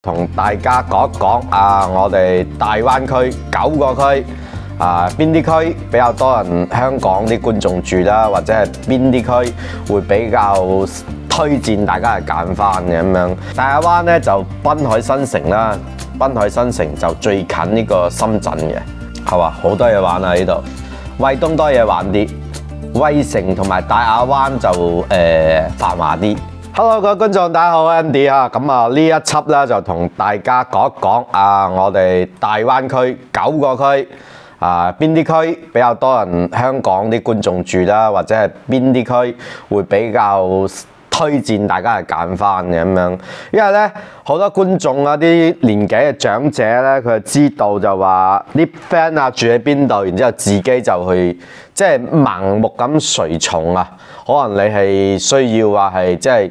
同大家讲一讲啊，我哋大湾区九个区啊，边啲区比较多人香港啲观众住啦，或者系边啲区会比较推荐大家去拣翻嘅咁样。大亚湾咧就滨海新城啦，滨海新城就最近呢个深圳嘅系嘛，好多嘢玩啊呢度。惠东多嘢玩啲，威城同埋大亚湾就诶繁华啲。hello，各位观众大家好，Andy 啊，咁啊呢一輯咧就同大家讲一讲啊，我哋大湾区九个区啊，边啲区比较多人香港啲观众住啦，或者係边啲区会比较。推薦大家嚟揀翻嘅咁樣，因為咧好多觀眾啊啲年紀嘅長者咧，佢知道就話啲 friend 啊住喺邊度，然之後自己就去即係盲目咁隨從啊。可能你係需要話係即係。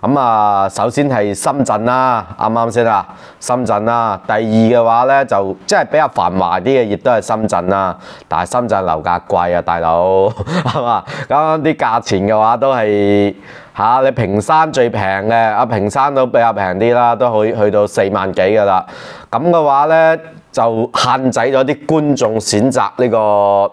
咁啊，首先係深圳啦，啱啱先啦，深圳啦。第二嘅話咧，就即係比較繁華啲嘅，亦都係深圳啦。但係深圳樓價貴啊，大佬，係嘛？咁啲價錢嘅話都係嚇，你平山最平嘅，啊平山都比較平啲啦，都可以去到四萬幾噶啦。咁嘅話咧，就限制咗啲觀眾選擇呢個。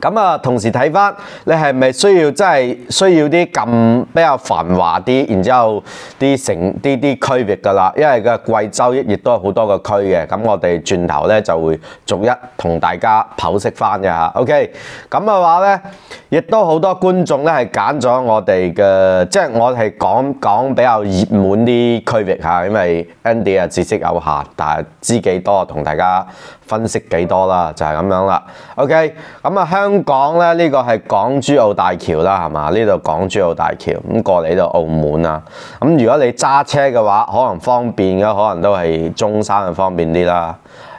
咁啊，同時睇翻你係咪需要真系需要啲咁比較繁華啲，然之後啲城啲啲區域噶啦？因為嘅貴州亦都好多個區嘅，咁我哋轉頭咧就會逐一同大家剖析翻嘅嚇。OK，咁嘅話咧，亦都好多觀眾咧係揀咗我哋嘅，即係我係講講比較熱門啲區域嚇，因為 Andy 啊，知識有限，但係知幾多同大家。分析幾多啦？就係咁樣啦。OK，咁啊，香港咧呢個係港珠澳大橋啦，係嘛？呢度港珠澳大橋咁過嚟到澳門啦。咁如果你揸車嘅話，可能方便嘅，可能都係中山係方便啲啦，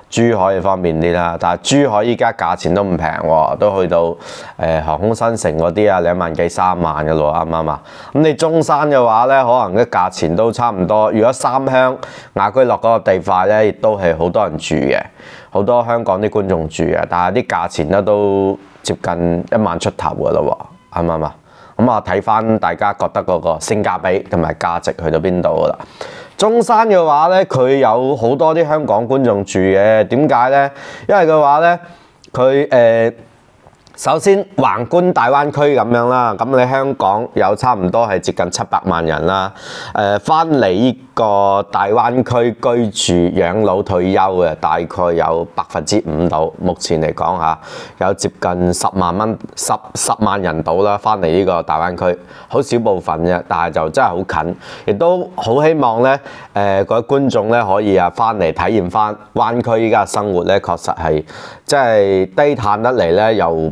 珠海係方便啲啦。但係珠海依家價錢都唔平喎，都去到誒航空新城嗰啲啊兩萬幾三萬嘅咯，啱唔啱啊？咁你中山嘅話咧，可能嘅價錢都差唔多。如果三鄉雅居樂嗰個地塊咧，亦都係好多人住嘅。好多香港啲觀眾住啊，但係啲價錢咧都接近一萬出頭噶咯喎，啱唔啱啊？咁啊睇翻大家覺得嗰個性價比同埋價值去到邊度噶啦？中山嘅話咧，佢有好多啲香港觀眾住嘅，點解咧？因為嘅話咧，佢誒。首先，橫觀大灣區咁樣啦，咁你香港有差唔多係接近七百萬人啦。誒，翻嚟依個大灣區居住、養老、退休嘅大概有百分之五到，目前嚟講嚇有接近十萬蚊、十十萬人到啦，翻嚟呢個大灣區，好少部分啫，但係就真係好近，亦都好希望咧，誒，各位觀眾咧可以啊翻嚟體驗翻灣區依家生活咧，確實係即係低碳得嚟咧，又。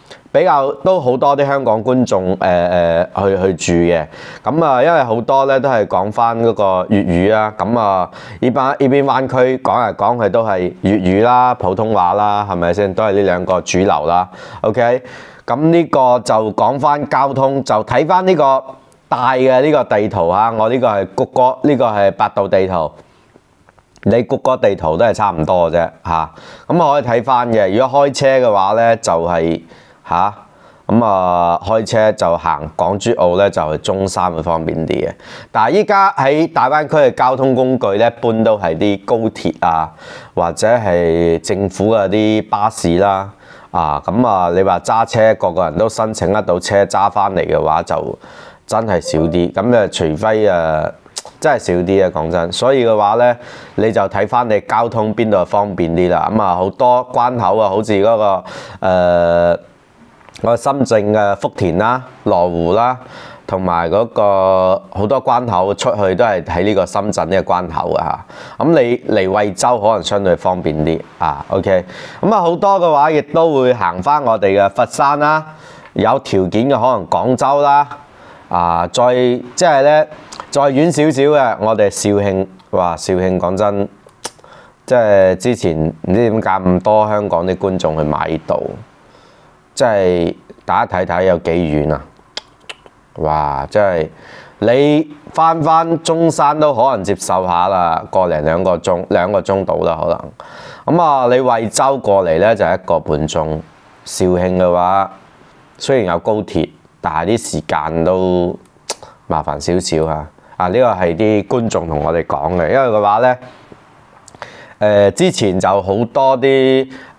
比較都好多啲香港觀眾誒誒去去住嘅，咁啊，因為好多咧都係講翻嗰個粵語啊，咁啊，依班依邊灣區講嚟講去都係粵語啦、普通話啦，係咪先？都係呢兩個主流啦。OK，咁呢個就講翻交通，就睇翻呢個大嘅呢個地圖啊！我呢個係谷歌，呢個係百度地圖，你谷歌地圖都係差唔多嘅啫嚇，咁可以睇翻嘅。如果開車嘅話咧，就係。吓咁啊！開車就行港珠澳咧，就去中山會方便啲嘅。但系依家喺大灣區嘅交通工具咧，一般都係啲高鐵啊，或者係政府嘅啲巴士啦。啊，咁啊，你話揸車，個個人都申請得到車揸翻嚟嘅話，就真係少啲。咁啊，除非啊，真係少啲啊！講真，所以嘅話咧，你就睇翻你交通邊度方便啲啦。咁啊，好多關口啊，好似嗰個誒。我深圳嘅福田啦、羅湖啦，同埋嗰個好多關口出去都係喺呢個深圳呢個關口嘅嚇。咁你嚟惠州可能相對方便啲啊。OK，咁啊好多嘅話亦都會行翻我哋嘅佛山啦，有條件嘅可能廣州啦。啊，再即係咧，再遠少少嘅，我哋肇慶話肇慶講真，即係之前唔知點解咁多香港啲觀眾去買到。即係大家睇睇有幾遠啊！哇！即係你翻翻中山都可能接受下啦，個零兩個鐘，兩個鐘到啦可能。咁啊，你惠州過嚟咧就一個半鐘。肇慶嘅話雖然有高鐵，但係啲時間都麻煩少少啊！啊，呢個係啲觀眾同我哋講嘅，因為嘅話咧，之前就好多啲。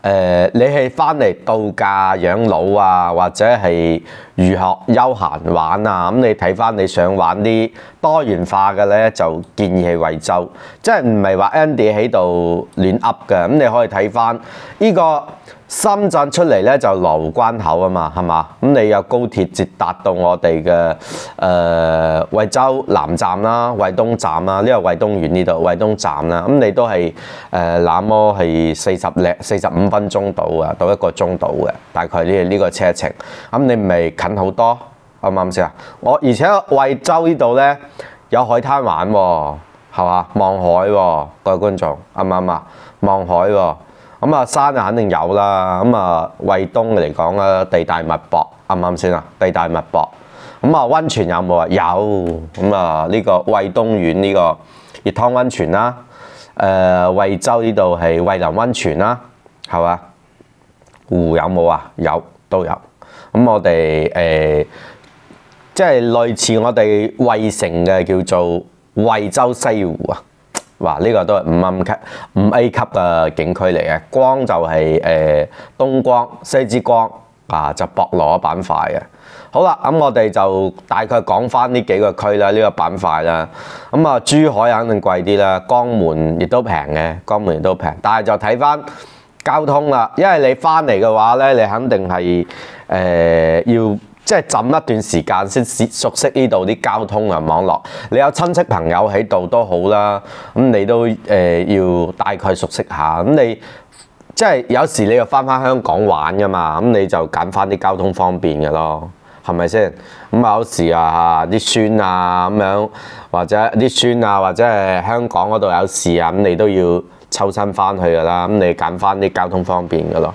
誒，你係翻嚟度假、養老啊，或者係如何休閒玩啊？咁你睇翻你想玩啲多元化嘅咧，就建議係惠州，即係唔係話 Andy 喺度亂噏嘅。咁你可以睇翻呢個。深圳出嚟咧就流关口啊嘛，系嘛？咁你有高铁接达到我哋嘅诶惠州南站啦、惠东站啦，呢个惠东县呢度惠东站啦，咁你都系诶那么系四十零四十五分钟到啊，到一个钟到嘅，大概呢呢个车程，咁你咪近好多，啱唔啱先啊？我而且惠州呢度咧有海滩玩喎，系嘛？望海喎，各位观众，啱唔啱啊？望海喎。咁啊，山啊肯定有啦。咁啊，惠东嚟講啊，地大物博，啱唔啱先啊？地大物博。咁啊，温泉有冇啊？有。咁啊，呢個惠東縣呢個熱湯温泉啦。誒，惠州呢度係惠林温泉啦，係嘛？湖有冇啊？有，都有。咁我哋誒，即係類似我哋惠城嘅叫做惠州西湖啊。哇！呢個都係五級五 A 級嘅景區嚟嘅，光就係誒東光、西之光啊，就博羅板塊嘅。好啦，咁我哋就大概講翻呢幾個區啦，呢個板塊啦。咁啊，珠海肯定貴啲啦，江門亦都平嘅，江門亦都平，但係就睇翻交通啦，因為你翻嚟嘅話咧，你肯定係誒要。即係浸一段時間先熟熟悉呢度啲交通啊網絡。你有親戚朋友喺度都好啦，咁你都誒要大概熟悉下。咁你即係有時你又翻翻香港玩噶嘛，咁你就揀翻啲交通方便嘅咯，係咪先？咁有時啊，啲孫啊咁樣，或者啲孫啊，或者係香港嗰度有事啊，咁你都要抽身翻去噶啦，咁你揀翻啲交通方便噶咯。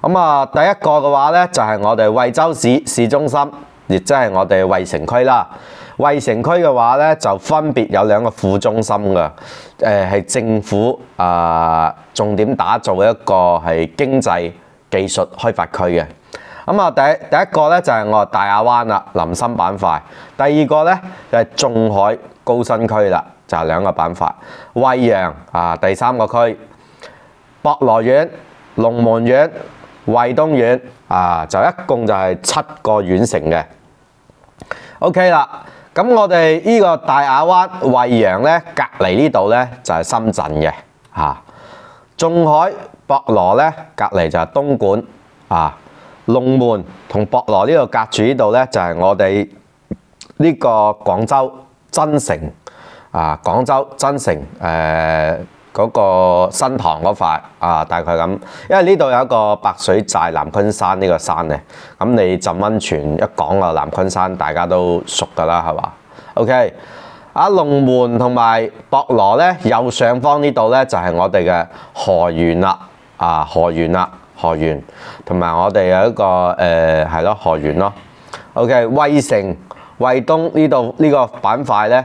咁啊，第一个嘅话咧，就系我哋惠州市市中心，亦即系我哋惠城区啦。惠城区嘅话咧，就分别有两个副中心嘅，诶，系政府啊重点打造一个系经济技术开发区嘅。咁啊，第第一个咧就系我大亚湾啦，林深板块；第二个咧就系仲海高新区啦，就系两个板块。惠阳啊，第三个区，博罗县、龙门县。惠东县啊，就一共就係七个县城嘅。OK 啦，咁我哋呢个大亚湾惠阳咧，隔離呢度咧就是、深圳嘅。啊。仲海博罗咧，隔離就係东莞。啊，龙门同博罗呢度隔住呢度咧，就是、我哋呢个广州增城。啊，广州增城诶。嗰個新塘嗰塊啊，大概咁，因為呢度有一個白水寨、南昆山呢個山咧。咁你浸温泉一講個南昆山，大家都熟噶啦，係嘛？OK，啊龍門同埋博羅咧右上方呢度咧就係我哋嘅河源啦，啊河源啦，河源同埋我哋有一個誒係咯河源咯。OK，惠城、惠東呢度呢個板塊咧。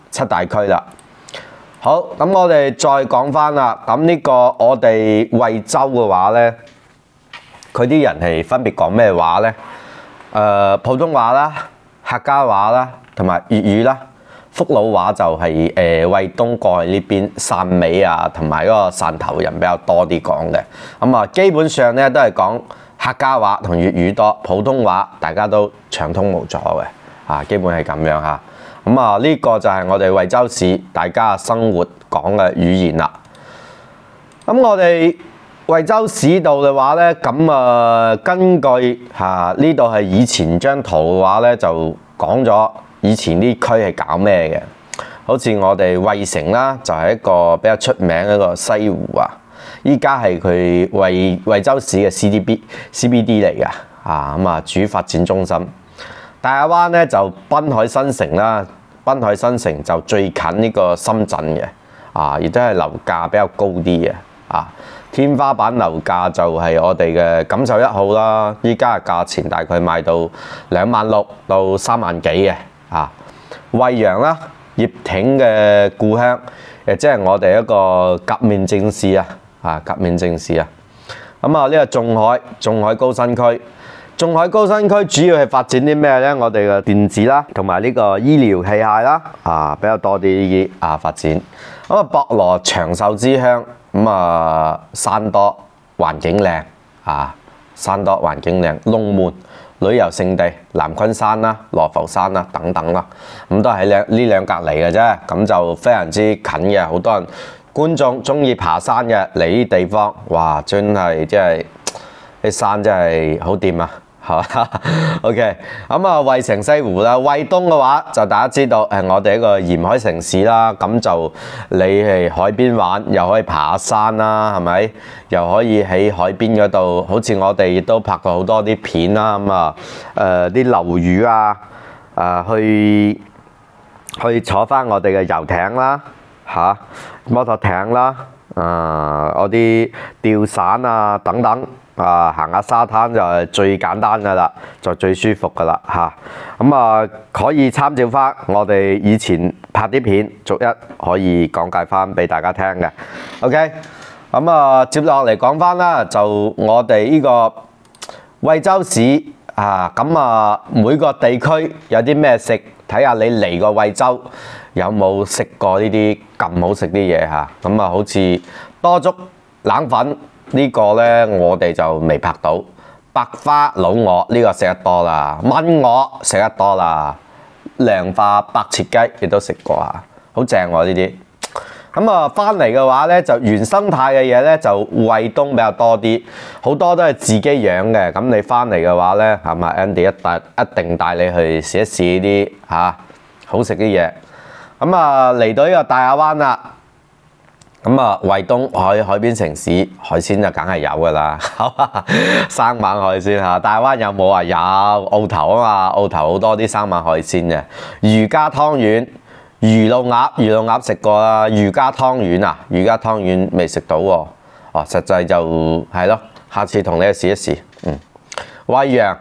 七大區啦，好咁我哋再講翻啦。咁呢個我哋惠州嘅話咧，佢啲人係分別講咩話咧？誒，普通話啦、客家話啦，同埋粵語啦。福佬話就係誒惠東過去呢邊汕尾啊，同埋嗰個汕頭人比較多啲講嘅。咁啊，基本上咧都係講客家話同粵語多，普通話大家都暢通無阻嘅。啊，基本係咁樣嚇。咁啊，呢個就係我哋惠州市大家生活講嘅語言啦。咁我哋惠州市度嘅話咧，咁啊，根據嚇呢度係以前張圖嘅話咧，就講咗以前啲區係搞咩嘅。好似我哋惠城啦，就係一個比較出名一個西湖啊。依家係佢惠惠州市嘅 C D B C B D 嚟噶，啊咁啊，主發展中心。大亚湾咧就滨海新城啦，滨海新城就最近呢个深圳嘅，啊，亦都系楼价比较高啲嘅，啊，天花板楼价就系我哋嘅锦绣一号啦，依家嘅价钱大概卖到两万六到三万几嘅，啊，惠阳啦，叶挺嘅故乡，诶，即系我哋一个革命政事啊，啊，革命政事啊，咁啊，呢个仲海，仲海高新区。仲海高新區主要係發展啲咩呢？我哋嘅電子啦，同埋呢個醫療器械啦，啊比較多啲啊發展。咁啊，博羅長壽之鄉，咁啊山多環境靚啊，山多環境靚，龍門旅遊勝地，南昆山啦、羅浮山啦等等啦，咁都係喺呢兩隔離嘅啫。咁就非常之近嘅，好多人觀眾中意爬山嘅嚟呢地方，哇！真係真係啲山真係好掂啊！嚇，OK。咁啊，惠城西湖啦，惠東嘅話就大家知道係我哋一個沿海城市啦。咁就你係海邊玩，又可以爬山啦，係咪？又可以喺海邊嗰度，好似我哋亦都拍過好多啲片啦。咁啊，誒啲流魚啊，誒去去坐翻我哋嘅遊艇啦，嚇摩托艇啦，啊我啲釣傘啊等等。啊，行下沙灘就係最簡單噶啦，就最舒服噶啦嚇。咁啊，可以參照翻我哋以前拍啲片，逐一可以講解翻俾大家聽嘅。OK，咁啊，接落嚟講翻啦，就我哋呢個惠州市啊，咁啊每個地區有啲咩食，睇下你嚟過惠州有冇食過呢啲咁好食啲嘢嚇。咁啊，好似多足冷粉。呢個呢，我哋就未拍到白花老鵝呢個食得多啦，炆鵝食得多啦，涼化白切雞亦都食過啊，好正喎呢啲。咁啊，翻嚟嘅話呢，就原生態嘅嘢呢，就惠東比較多啲，好多都係自己養嘅。咁你翻嚟嘅話呢，係咪 Andy 一帶一定帶你去試一試呢啲嚇好食啲嘢。咁啊，嚟到呢個大亞灣啦。咁啊，惠東海海邊城市，海鮮就梗係有㗎啦，生猛海鮮嚇。大灣有冇啊？有，澳頭啊嘛，澳頭好多啲生猛海鮮嘅。魚加湯圓、魚露鴨，魚露鴨食過啦。魚加湯圓啊，魚加湯圓未食到喎。哦，實際就係咯，下次同你試一試。嗯，惠陽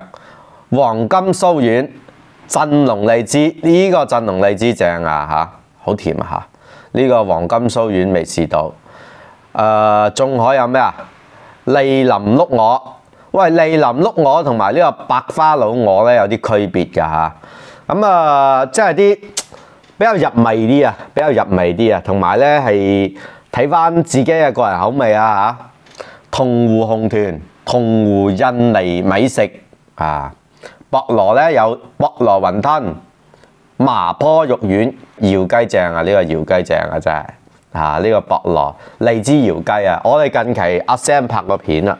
黃金酥丸、振龍荔枝，呢個振龍荔枝正啊好甜啊呢個黃金酥丸未試到，誒，中海有咩啊？利林碌鵝，喂，利林碌鵝同埋呢個百花老鵝咧有啲區別㗎嚇，咁啊，即係啲比較入味啲啊，比較入味啲啊，同埋咧係睇翻自己嘅個人口味啊嚇。銅湖紅團，同湖印尼米食啊，博羅咧有博羅雲吞。麻坡肉丸、瑶鸡正啊！呢个瑶鸡正啊，真系嚇呢个博罗荔枝瑶鸡啊！我哋近期阿 Sam 拍個片啦，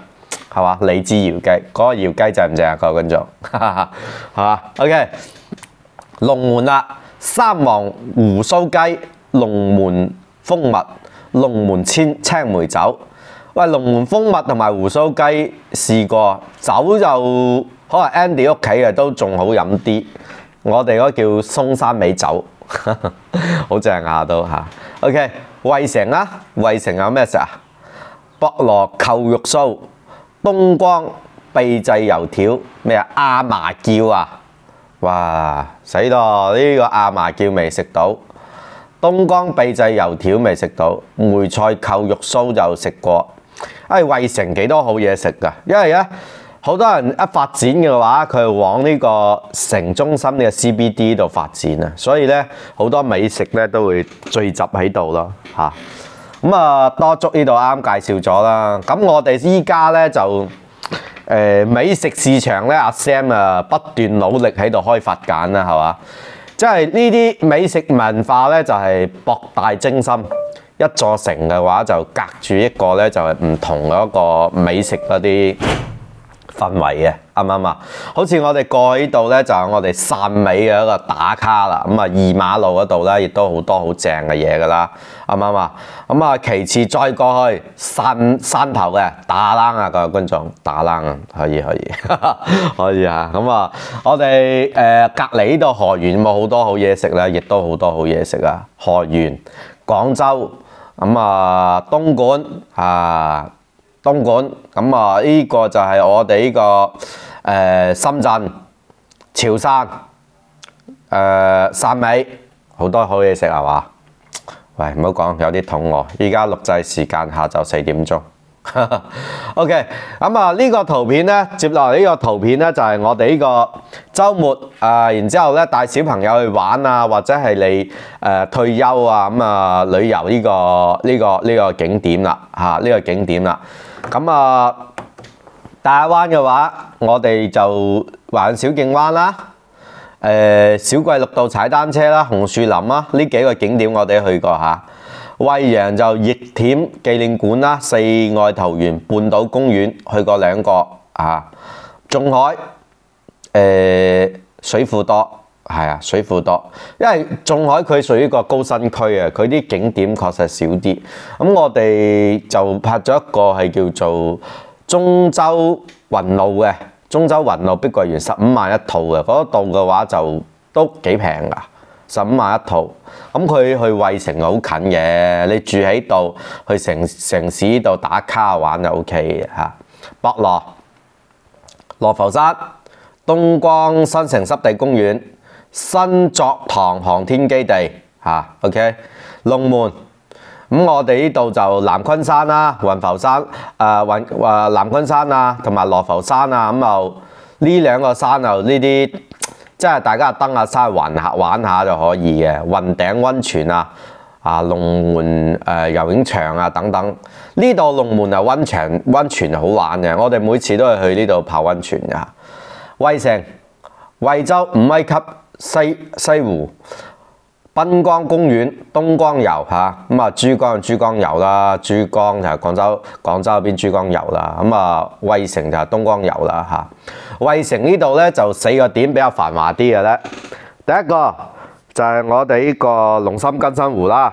係嘛？荔枝瑶鸡嗰个瑶鸡正唔正啊？各位观众係嘛？OK，龙门啦，三黄胡须鸡、龙门蜂蜜、龙门青青梅酒。喂，龙门蜂蜜同埋胡须鸡試過，酒就可能 Andy 屋企嘅都仲好飲啲。我哋嗰叫松山美酒，好正啊都嚇。OK，惠城啊，惠城有咩食啊？博蘿扣肉酥、东江秘制油条、咩啊阿麻叫啊！哇，死咯！呢个阿麻叫未食到，东江秘制油条未食到，梅菜扣肉酥就食过。哎，惠城几多好嘢食噶？因为咧。好多人一發展嘅話，佢往呢個城中心呢個 CBD 度發展啊，所以咧好多美食咧都會聚集喺度咯嚇。咁啊，多足呢度啱啱介紹咗啦。咁我哋依家咧就誒美食市場咧，阿 Sam 啊不斷努力喺度開發揀啦，係嘛？即係呢啲美食文化咧就係博大精深。一座城嘅話就隔住一個咧就係唔同嗰個美食嗰啲。氛圍嘅，啱唔啱啊？好似我哋過呢度咧，就係我哋汕尾嘅一個打卡啦。咁啊，二馬路嗰度咧，亦都好多好正嘅嘢噶啦，啱唔啱啊？咁啊，其次再過去汕汕頭嘅打冷啊，各位觀眾，打冷啊，可以可以，可以啊。咁啊，我哋誒隔離呢度河源冇好多好嘢食啦，亦都好多好嘢食啊。河源、廣州，咁啊，東莞啊。東莞咁啊！呢個就係我哋呢個誒深圳、潮汕、誒汕尾好多好嘢食係嘛？喂，唔好講，有啲肚餓。依家錄製時間下晝四點鐘。OK，咁啊呢個圖片呢，接落嚟呢個圖片呢，就係我哋呢個週末啊，然之後呢，帶小朋友去玩啊，或者係你誒退休啊咁啊旅遊呢個呢個呢個景點啦嚇，呢個景點啦。咁啊，大湾嘅话，我哋就玩小径湾啦，诶，小桂绿道踩单车啦，红树林啦，呢几个景点我哋都去过吓。惠阳就逆田纪念馆啦，四外桃園半岛公园去过两个啊。仲海、诶，水库多。係啊，水庫多，因為仲海佢屬於個高新區啊，佢啲景點確實少啲。咁我哋就拍咗一個係叫做中州雲路嘅，中州雲路碧桂園十五萬一套嘅，嗰度嘅話就都幾平噶，十五萬一套。咁佢去惠城好近嘅，你住喺度去城城市度打卡玩就 O K 嘅嚇。博羅羅浮山、東江新城濕地公園。新作堂航天基地啊 o k 龙门咁，我哋呢度就南昆山啦、云浮山诶、云诶南昆山啊，同埋罗浮山啊，咁就呢两个山就呢啲，即系大家登下山玩下玩下就可以嘅。云顶温泉啊，啊龙门诶游泳场啊等等，呢度龙门啊温泉，温泉好玩嘅，我哋每次都系去呢度泡温泉嘅。惠城、惠州五米级。西西湖、滨江公园、东江游吓，咁啊珠江珠江游啦，珠江就系广州广州边珠江游啦，咁啊惠城就系东江游啦吓。惠城呢度咧就四个点比较繁华啲嘅咧，第一个就系我哋呢个龙心更新湖啦，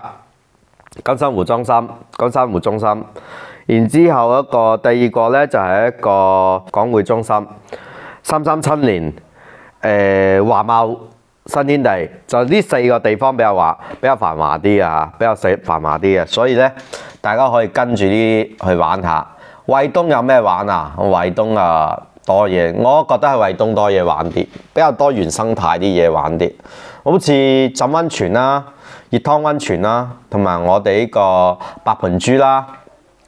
更新湖中心，更新湖中心，然之后一个第二个咧就系一个港汇中心，三三七年，诶华茂。新天地就呢四個地方比較華、比較繁華啲啊，比較細繁華啲啊，所以咧大家可以跟住啲去玩下。惠東有咩玩啊？惠東啊多嘢，我覺得係惠東多嘢玩啲，比較多原生態啲嘢玩啲，好似浸温泉啦、熱湯温泉啦，同埋我哋呢個白盆珠啦，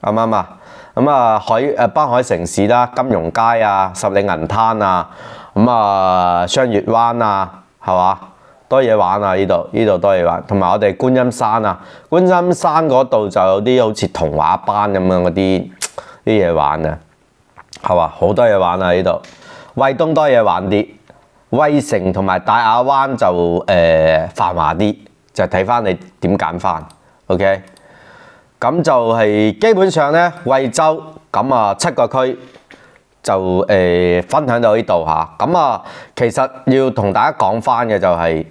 啱唔啱啊？咁啊海誒北海城市啦、金融街啊、十里銀灘啊，咁啊雙月灣啊。係嘛，多嘢玩啊！呢度呢度多嘢玩，同埋我哋觀音山啊，觀音山嗰度就有啲好似童話班咁樣嗰啲啲嘢玩啊，係嘛，好多嘢玩啊！呢度惠東多嘢玩啲，威城同埋大亞灣就诶繁华啲，就睇翻你點揀翻。OK，咁就係基本上咧，惠州咁啊七個區就誒分享到呢度嚇，咁啊，其實要同大家講翻嘅就係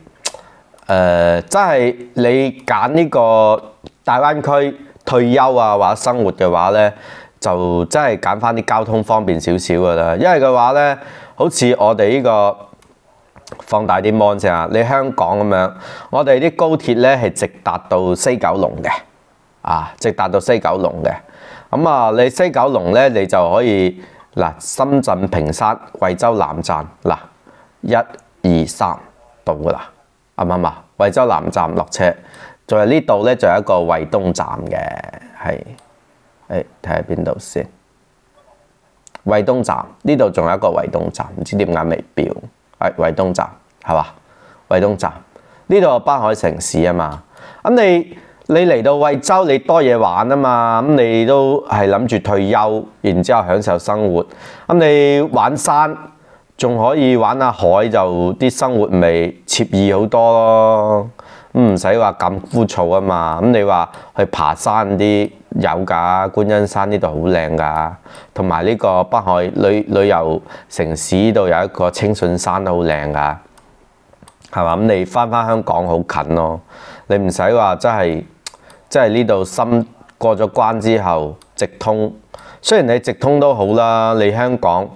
誒，真係你揀呢個大灣區退休啊或者生活嘅話咧，就真係揀翻啲交通方便少少嘅啦。因為嘅話咧，好似我哋呢個放大啲 mon 先啊，你香港咁樣，我哋啲高鐵咧係直達到西九龍嘅，啊，直達到西九龍嘅。咁啊，你西九龍咧，你就可以。嗱，深圳坪山、惠州南站，嗱，一二三，到啦，啱唔啱啊？惠州南站落车，仲有呢度咧，仲有一个惠东站嘅，系，诶，睇下边度先，惠东站，呢度仲有一个惠东站，唔知点解未标，诶，惠东站，系嘛？惠东站，呢度系滨海城市啊嘛，咁你。你嚟到惠州，你多嘢玩啊嘛，咁你都係諗住退休，然之後享受生活。咁你玩山，仲可以玩下海，就啲生活咪惬意好多咯。唔使話咁枯燥啊嘛。咁你話去爬山啲有㗎，觀音山呢度好靚㗎，同埋呢個北海旅旅遊城市呢度有一個青信山都好靚㗎，係嘛？咁你翻翻香港好近咯，你唔使話真係。即係呢度心過咗關之後直通，雖然你直通都好啦，你香港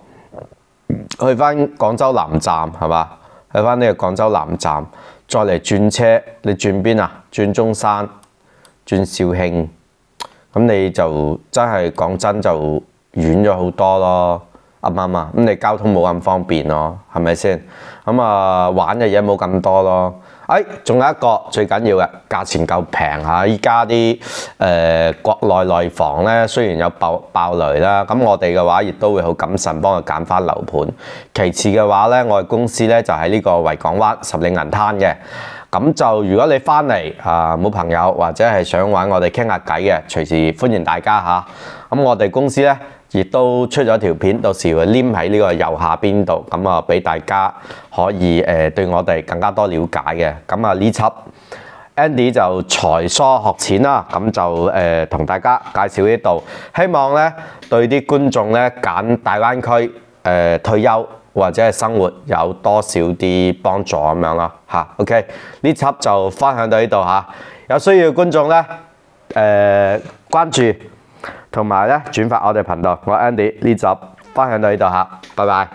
去翻廣州南站係嘛？去翻呢個廣州南站，再嚟轉車，你轉邊啊？轉中山、轉肇慶，咁你就真係講真就遠咗好多咯，啱唔啱啊？咁你交通冇咁方便咯，係咪先？咁啊，玩嘅嘢冇咁多咯。哎，仲有一個最緊要嘅價錢夠平嚇，依家啲誒國內內房咧，雖然有爆爆雷啦，咁我哋嘅話亦都會好謹慎幫佢揀翻樓盤。其次嘅話咧，我哋公司咧就喺呢個維港灣十里銀灘嘅，咁就如果你翻嚟啊冇朋友或者係想揾我哋傾下偈嘅，隨時歡迎大家嚇。咁我哋公司咧。亦都出咗條片，到時會黏喺呢個右下邊度，咁啊俾大家可以誒對我哋更加多了解嘅。咁啊呢輯 Andy 就財疏學錢啦，咁就誒同大家介紹呢度，希望咧對啲觀眾咧揀大灣區誒退休或者係生活有多少啲幫助咁樣咯嚇。OK，呢輯就分享到呢度嚇，有需要觀眾咧誒關注。同埋咧，轉發我哋頻道。我 Andy 呢集分享到呢度吓，拜拜。